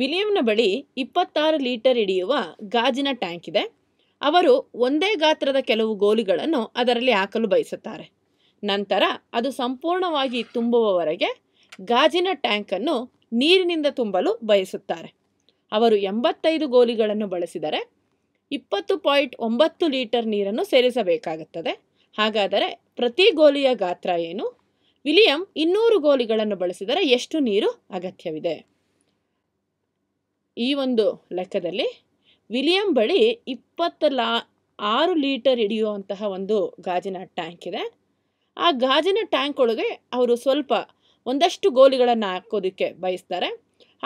ವಿಲಿಯಂನ ಬಳಿ ಇಪ್ಪತ್ತಾರು ಲೀಟರ್ ಹಿಡಿಯುವ ಗಾಜಿನ ಟ್ಯಾಂಕ್ ಇದೆ ಅವರು ಒಂದೇ ಗಾತ್ರದ ಕೆಲವು ಗೋಲಿಗಳನ್ನು ಅದರಲ್ಲಿ ಹಾಕಲು ಬಯಸುತ್ತಾರೆ ನಂತರ ಅದು ಸಂಪೂರ್ಣವಾಗಿ ತುಂಬುವವರೆಗೆ ಗಾಜಿನ ಟ್ಯಾಂಕನ್ನು ನೀರಿನಿಂದ ತುಂಬಲು ಬಯಸುತ್ತಾರೆ ಅವರು ಎಂಬತ್ತೈದು ಗೋಲಿಗಳನ್ನು ಬಳಸಿದರೆ ಇಪ್ಪತ್ತು ಪಾಯಿಂಟ್ ಒಂಬತ್ತು ಲೀಟರ್ ನೀರನ್ನು ಸೇರಿಸಬೇಕಾಗುತ್ತದೆ ಹಾಗಾದರೆ ಪ್ರತಿ ಗೋಲಿಯ ಗಾತ್ರ ಏನು ವಿಲಿಯಂ ಇನ್ನೂರು ಗೋಲಿಗಳನ್ನು ಬಳಸಿದರೆ ಎಷ್ಟು ನೀರು ಅಗತ್ಯವಿದೆ ಈ ಒಂದು ಲೆಕ್ಕದಲ್ಲಿ ವಿಲಿಯಂ ಬಳಿ ಇಪ್ಪತ್ತ ಲಾ ಆರು ಲೀಟರ್ ಹಿಡಿಯುವಂತಹ ಒಂದು ಗಾಜಿನ ಟ್ಯಾಂಕ್ ಇದೆ ಆ ಗಾಜಿನ ಟ್ಯಾಂಕ್ ಒಳಗೆ ಅವರು ಸ್ವಲ್ಪ ಒಂದಷ್ಟು ಗೋಲಿಗಳನ್ನು ಹಾಕೋದಕ್ಕೆ ಬಯಸ್ತಾರೆ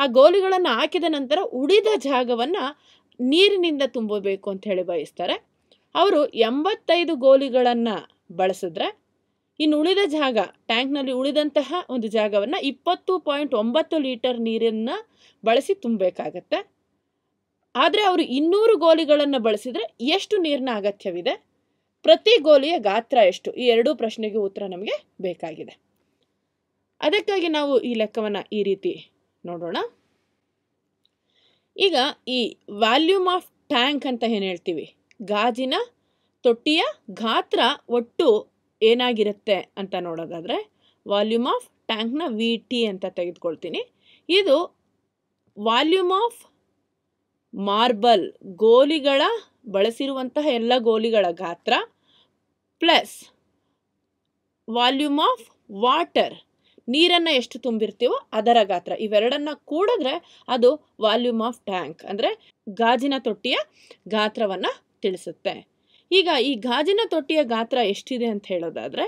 ಆ ಗೋಲಿಗಳನ್ನು ಹಾಕಿದ ನಂತರ ಉಳಿದ ಜಾಗವನ್ನು ನೀರಿನಿಂದ ತುಂಬಬೇಕು ಅಂತ ಹೇಳಿ ಬಯಸ್ತಾರೆ ಅವರು ಎಂಬತ್ತೈದು ಗೋಲಿಗಳನ್ನು ಬಳಸಿದ್ರೆ ಇನ್ನು ಉಳಿದ ಜಾಗ ಟ್ಯಾಂಕ್ನಲ್ಲಿ ಉಳಿದಂತಹ ಒಂದು ಜಾಗವನ್ನು ಇಪ್ಪತ್ತು ಪಾಯಿಂಟ್ ಒಂಬತ್ತು ಲೀಟರ್ ನೀರನ್ನು ಬಳಸಿ ತುಂಬಬೇಕಾಗತ್ತೆ ಆದರೆ ಅವರು ಇನ್ನೂರು ಗೋಲಿಗಳನ್ನು ಬಳಸಿದರೆ ಎಷ್ಟು ನೀರಿನ ಅಗತ್ಯವಿದೆ ಪ್ರತಿ ಗೋಲಿಯ ಗಾತ್ರ ಎಷ್ಟು ಈ ಎರಡೂ ಪ್ರಶ್ನೆಗೆ ಉತ್ತರ ನಮಗೆ ಬೇಕಾಗಿದೆ ಅದಕ್ಕಾಗಿ ನಾವು ಈ ಲೆಕ್ಕವನ್ನು ಈ ರೀತಿ ನೋಡೋಣ ಈಗ ಈ ವ್ಯಾಲ್ಯೂಮ್ ಆಫ್ ಟ್ಯಾಂಕ್ ಅಂತ ಏನು ಹೇಳ್ತೀವಿ ಗಾಜಿನ ತೊಟ್ಟಿಯ ಗಾತ್ರ ಒಟ್ಟು ಏನಾಗಿರುತ್ತೆ ಅಂತ ನೋಡೋದಾದರೆ ವಾಲ್ಯೂಮ್ ಆಫ್ ಟ್ಯಾಂಕ್ನ ವಿ ಟಿ ಅಂತ ತೆಗೆದುಕೊಳ್ತೀನಿ ಇದು ವಾಲ್ಯೂಮ್ ಆಫ್ ಮಾರ್ಬಲ್ ಗೋಲಿಗಳ ಬಳಸಿರುವಂತಹ ಎಲ್ಲ ಗೋಲಿಗಳ ಗಾತ್ರ ಪ್ಲಸ್ ವಾಲ್ಯೂಮ್ ಆಫ್ ವಾಟರ್ ನೀರನ್ನು ಎಷ್ಟು ತುಂಬಿರ್ತೀವೋ ಅದರ ಗಾತ್ರ ಇವೆರಡನ್ನ ಕೂಡಿದ್ರೆ ಅದು ವಾಲ್ಯೂಮ್ ಆಫ್ ಟ್ಯಾಂಕ್ ಅಂದರೆ ಗಾಜಿನ ತೊಟ್ಟಿಯ ಗಾತ್ರವನ್ನು ತಿಳಿಸುತ್ತೆ ಈಗ ಈ ಗಾಜಿನ ತೊಟ್ಟಿಯ ಗಾತ್ರ ಎಷ್ಟಿದೆ ಅಂತ ಹೇಳೋದಾದರೆ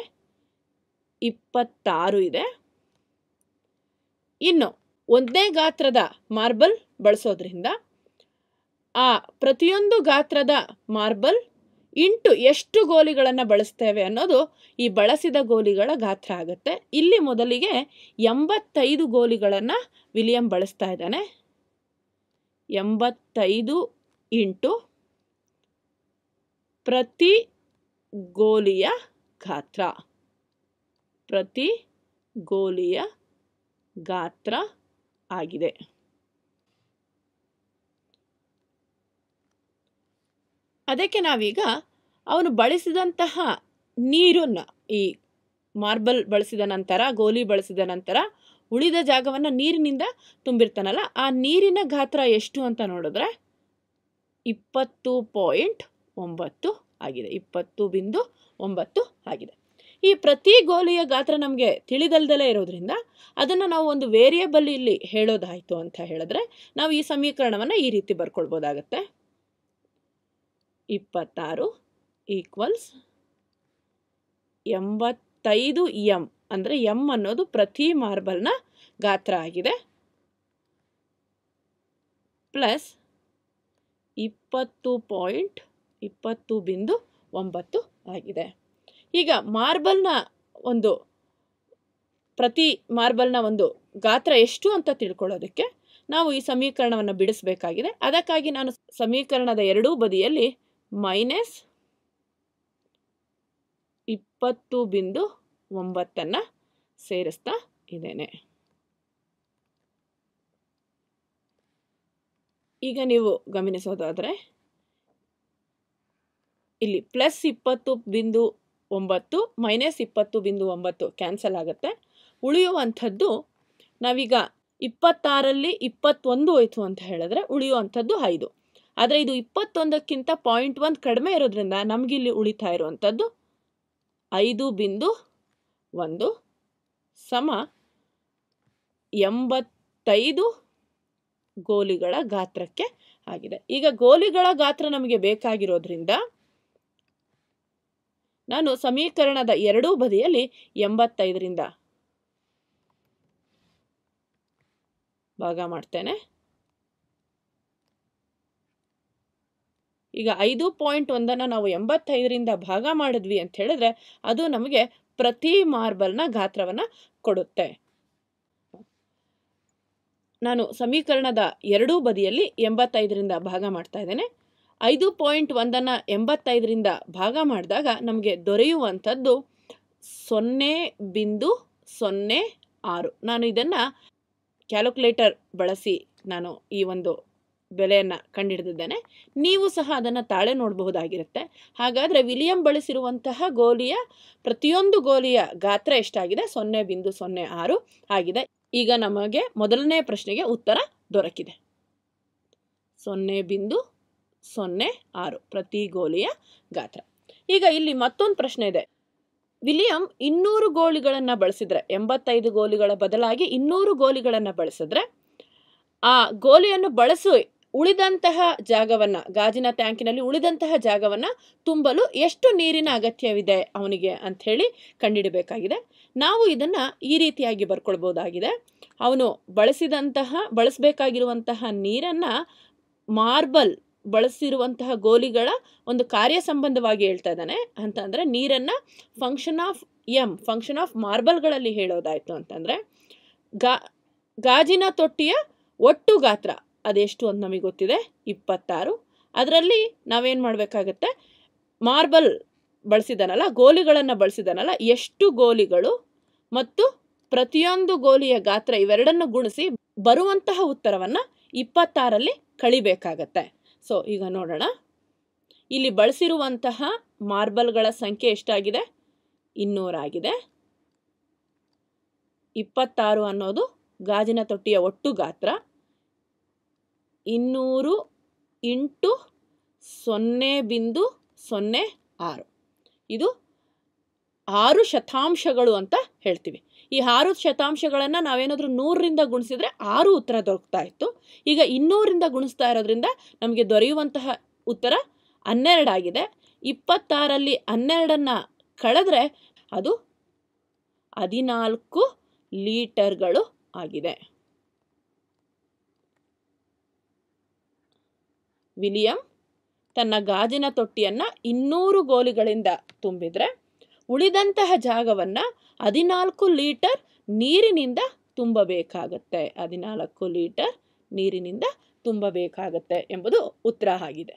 ಇಪ್ಪತ್ತಾರು ಇದೆ ಇನ್ನು ಒಂದನೇ ಗಾತ್ರದ ಮಾರ್ಬಲ್ ಬಳಸೋದ್ರಿಂದ ಆ ಪ್ರತಿಯೊಂದು ಗಾತ್ರದ ಮಾರ್ಬಲ್ ಇಂಟು ಎಷ್ಟು ಗೋಲಿಗಳನ್ನು ಬಳಸ್ತೇವೆ ಅನ್ನೋದು ಈ ಬಳಸಿದ ಗೋಲಿಗಳ ಗಾತ್ರ ಆಗುತ್ತೆ ಇಲ್ಲಿ ಮೊದಲಿಗೆ ಎಂಬತ್ತೈದು ಗೋಲಿಗಳನ್ನು ವಿಲಿಯಂ ಬಳಸ್ತಾ ಇದ್ದಾನೆ ಎಂಬತ್ತೈದು ಇಂಟು ಪ್ರತಿ ಗೋಲಿಯ ಗಾತ್ರ ಪ್ರತಿ ಗೋಲಿಯ ಗಾತ್ರ ಆಗಿದೆ ಅದಕ್ಕೆ ನಾವೀಗ ಅವನು ಬಳಸಿದಂತಹ ನೀರನ್ನು ಈ ಮಾರ್ಬಲ್ ಬಳಸಿದ ನಂತರ ಗೋಲಿ ಬಳಸಿದ ನಂತರ ಉಳಿದ ಜಾಗವನ್ನು ನೀರಿನಿಂದ ತುಂಬಿರ್ತಾನಲ್ಲ ಆ ನೀರಿನ ಗಾತ್ರ ಎಷ್ಟು ಅಂತ ನೋಡಿದ್ರೆ ಇಪ್ಪತ್ತು ಪಾಯಿಂಟ್ ಒಂಬತ್ತು ಆಗಿದೆ ಇಪ್ಪತ್ತು ಬಿಂದು ಒಂಬತ್ತು ಆಗಿದೆ ಈ ಪ್ರತಿ ಗೋಲಿಯ ಗಾತ್ರ ನಮಗೆ ತಿಳಿದಲ್ದಲೇ ಇರೋದ್ರಿಂದ ಅದನ್ನು ನಾವು ಒಂದು ವೇರಿಯಬಲ್ ಇಲ್ಲಿ ಹೇಳೋದಾಯಿತು ಅಂತ ಹೇಳಿದ್ರೆ ನಾವು ಈ ಸಮೀಕರಣವನ್ನು ಈ ರೀತಿ ಬರ್ಕೊಳ್ಬೋದಾಗತ್ತೆ ಇಪ್ಪತ್ತಾರು ಈಕ್ವಲ್ಸ್ ಎಂಬತ್ತೈದು ಎಂ ಅಂದರೆ ಎಂ ಅನ್ನೋದು ಪ್ರತಿ ಮಾರ್ಬಲ್ನ ಗಾತ್ರ ಆಗಿದೆ ಪ್ಲಸ್ ಇಪ್ಪತ್ತು ಪಾಯಿಂಟ್ ಇಪ್ಪತ್ತು ಬಿಂದು ಒಂಬತ್ತು ಆಗಿದೆ ಈಗ ಮಾರ್ಬಲ್ನ ಒಂದು ಪ್ರತಿ ಮಾರ್ಬಲ್ನ ಒಂದು ಗಾತ್ರ ಎಷ್ಟು ಅಂತ ತಿಳ್ಕೊಳ್ಳೋದಕ್ಕೆ ನಾವು ಈ ಸಮೀಕರಣವನ್ನು ಬಿಡಿಸಬೇಕಾಗಿದೆ ಅದಕ್ಕಾಗಿ ನಾನು ಸಮೀಕರಣದ ಎರಡೂ ಬದಿಯಲ್ಲಿ ಮೈನಸ್ ಇಪ್ಪತ್ತು ಬಿಂದು ಒಂಬತ್ತನ್ನು ಸೇರಿಸ್ತಾ ಇದ್ದೇನೆ ಈಗ ನೀವು ಗಮನಿಸೋದಾದರೆ ಇಲ್ಲಿ ಪ್ಲಸ್ ಇಪ್ಪತ್ತು ಬಿಂದು ಒಂಬತ್ತು ಮೈನಸ್ ಇಪ್ಪತ್ತು ಬಿಂದು ಒಂಬತ್ತು ಕ್ಯಾನ್ಸಲ್ ಆಗುತ್ತೆ ಉಳಿಯುವಂಥದ್ದು ನಾವೀಗ ಇಪ್ಪತ್ತಾರಲ್ಲಿ ಇಪ್ಪತ್ತೊಂದು ಹೋಯ್ತು ಅಂತ ಹೇಳಿದ್ರೆ ಉಳಿಯುವಂಥದ್ದು ಐದು ಆದರೆ ಇದು ಇಪ್ಪತ್ತೊಂದಕ್ಕಿಂತ ಪಾಯಿಂಟ್ ಒಂದು ಕಡಿಮೆ ಇರೋದ್ರಿಂದ ನಮಗಿಲ್ಲಿ ಉಳಿತಾ ಇರುವಂಥದ್ದು ಐದು ಬಿಂದು ಒಂದು ಸಮ ಎಂಬತ್ತೈದು ಗೋಲಿಗಳ ಗಾತ್ರಕ್ಕೆ ಆಗಿದೆ ಈಗ ಗೋಲಿಗಳ ಗಾತ್ರ ನಮಗೆ ಬೇಕಾಗಿರೋದ್ರಿಂದ ನಾನು ಸಮೀಕರಣದ ಎರಡೂ ಬದಿಯಲ್ಲಿ ಎಂಬತ್ತೈದರಿಂದ ಭಾಗ ಮಾಡ್ತೇನೆ ಈಗ ಐದು ಪಾಯಿಂಟ್ ಒಂದನ್ನು ನಾವು ಎಂಬತ್ತೈದರಿಂದ ಭಾಗ ಮಾಡಿದ್ವಿ ಅಂತ ಹೇಳಿದ್ರೆ ಅದು ನಮಗೆ ಪ್ರತಿ ಮಾರ್ಬಲ್ನ ಗಾತ್ರವನ್ನು ಕೊಡುತ್ತೆ ನಾನು ಸಮೀಕರಣದ ಎರಡೂ ಬದಿಯಲ್ಲಿ ಎಂಬತ್ತೈದರಿಂದ ಭಾಗ ಮಾಡ್ತಾ ಇದ್ದೇನೆ ಐದು ಪಾಯಿಂಟ್ ಒಂದನ್ನು ಎಂಬತ್ತೈದರಿಂದ ಭಾಗ ಮಾಡಿದಾಗ ನಮಗೆ ದೊರೆಯುವಂಥದ್ದು ಸೊನ್ನೆ ಬಿಂದು ಸೊನ್ನೆ ಆರು ನಾನು ಇದನ್ನು ಕ್ಯಾಲ್ಕುಲೇಟರ್ ಬಳಸಿ ನಾನು ಈ ಒಂದು ಬೆಲೆಯನ್ನು ಕಂಡುಹಿಡಿದಿದ್ದೇನೆ ನೀವು ಸಹ ಅದನ್ನು ತಾಳೆ ನೋಡಬಹುದಾಗಿರುತ್ತೆ ಹಾಗಾದರೆ ವಿಲಿಯಂ ಬಳಸಿರುವಂತಹ ಗೋಲಿಯ ಪ್ರತಿಯೊಂದು ಗೋಲಿಯ ಗಾತ್ರ ಎಷ್ಟಾಗಿದೆ ಸೊನ್ನೆ ಬಿಂದು ಸೊನ್ನೆ ಆರು ಆಗಿದೆ ಈಗ ನಮಗೆ ಮೊದಲನೇ ಪ್ರಶ್ನೆಗೆ ಉತ್ತರ ದೊರಕಿದೆ ಸೊನ್ನೆ ಬಿಂದು ಸೊನ್ನೆ ಆರು ಪ್ರತಿ ಗೋಲಿಯ ಗಾತ್ರ ಈಗ ಇಲ್ಲಿ ಮತ್ತೊಂದು ಪ್ರಶ್ನೆ ಇದೆ ವಿಲಿಯಂ ಇನ್ನೂರು ಗೋಲಿಗಳನ್ನು ಬಳಸಿದ್ರೆ ಎಂಬತ್ತೈದು ಗೋಲಿಗಳ ಬದಲಾಗಿ ಇನ್ನೂರು ಗೋಲಿಗಳನ್ನು ಬಳಸಿದ್ರೆ ಆ ಗೋಲಿಯನ್ನು ಬಳಸು ಉಳಿದಂತಹ ಜಾಗವನ್ನು ಗಾಜಿನ ಟ್ಯಾಂಕಿನಲ್ಲಿ ಉಳಿದಂತಹ ಜಾಗವನ್ನು ತುಂಬಲು ಎಷ್ಟು ನೀರಿನ ಅಗತ್ಯವಿದೆ ಅವನಿಗೆ ಅಂಥೇಳಿ ಕಂಡಿಡಬೇಕಾಗಿದೆ ನಾವು ಇದನ್ನು ಈ ರೀತಿಯಾಗಿ ಬರ್ಕೊಳ್ಬೋದಾಗಿದೆ ಅವನು ಬಳಸಿದಂತಹ ಬಳಸಬೇಕಾಗಿರುವಂತಹ ನೀರನ್ನು ಮಾರ್ಬಲ್ ಬಳಸಿರುವಂತಹ ಗೋಲಿಗಳ ಒಂದು ಕಾರ್ಯ ಸಂಬಂಧವಾಗಿ ಹೇಳ್ತಾ ಇದ್ದಾನೆ ಅಂತ ಅಂದರೆ ನೀರನ್ನು function of M function of ಮಾರ್ಬಲ್ಗಳಲ್ಲಿ ಹೇಳೋದಾಯಿತು ಅಂತಂದರೆ ಗಾ ಗಾಜಿನ ತೊಟ್ಟಿಯ ಒಟ್ಟು ಗಾತ್ರ ಅದೆಷ್ಟು ಅಂತ ನಮಗೆ ಗೊತ್ತಿದೆ ಇಪ್ಪತ್ತಾರು ಅದರಲ್ಲಿ ನಾವೇನು ಮಾಡಬೇಕಾಗತ್ತೆ ಮಾರ್ಬಲ್ ಬಳಸಿದನಲ್ಲ ಗೋಲಿಗಳನ್ನು ಬಳಸಿದನಲ್ಲ ಎಷ್ಟು ಗೋಲಿಗಳು ಮತ್ತು ಪ್ರತಿಯೊಂದು ಗೋಲಿಯ ಗಾತ್ರ ಇವೆರಡನ್ನು ಗುಣಿಸಿ ಬರುವಂತಹ ಉತ್ತರವನ್ನು ಇಪ್ಪತ್ತಾರಲ್ಲಿ ಕಳಿಬೇಕಾಗತ್ತೆ ಸೊ ಈಗ ನೋಡೋಣ ಇಲ್ಲಿ ಬಳಸಿರುವಂತಹ ಮಾರ್ಬಲ್ಗಳ ಸಂಖ್ಯೆ ಎಷ್ಟಾಗಿದೆ ಇನ್ನೂರಾಗಿದೆ ಇಪ್ಪತ್ತಾರು ಅನ್ನೋದು ಗಾಜಿನ ತೊಟ್ಟಿಯ ಒಟ್ಟು ಗಾತ್ರ ಇನ್ನೂರು ಇಂಟು ಸೊನ್ನೆ ಬಿಂದು ಸೊನ್ನೆ ಆರು ಇದು ಆರು ಶತಾಂಶಗಳು ಅಂತ ಹೇಳ್ತೀವಿ ಈ ಆರು ಶತಾಂಶಗಳನ್ನು ನಾವೇನಾದರೂ ನೂರರಿಂದ ಗುಣಿಸಿದರೆ ಆರು ಉತ್ತರ ದೊರಕ್ತಾ ಇತ್ತು ಈಗ ಇನ್ನೂರಿಂದ ಗುಣಿಸ್ತಾ ಇರೋದ್ರಿಂದ ನಮಗೆ ದೊರೆಯುವಂತಹ ಉತ್ತರ ಹನ್ನೆರಡಾಗಿದೆ ಇಪ್ಪತ್ತಾರಲ್ಲಿ ಹನ್ನೆರಡನ್ನು ಕಳೆದ್ರೆ ಅದು ಹದಿನಾಲ್ಕು ಲೀಟರ್ಗಳು ಆಗಿದೆ ವಿಲಿಯಂ ತನ್ನ ಗಾಜಿನ ತೊಟ್ಟಿಯನ್ನು ಇನ್ನೂರು ಗೋಲಿಗಳಿಂದ ತುಂಬಿದರೆ ಉಳಿದಂತಹ ಜಾಗವನ್ನು ಹದಿನಾಲ್ಕು ಲೀಟರ್ ನೀರಿನಿಂದ ತುಂಬಬೇಕಾಗತ್ತೆ ಹದಿನಾಲ್ಕು ಲೀಟರ್ ನೀರಿನಿಂದ ತುಂಬಬೇಕಾಗತ್ತೆ ಎಂಬುದು ಉತ್ತರ ಆಗಿದೆ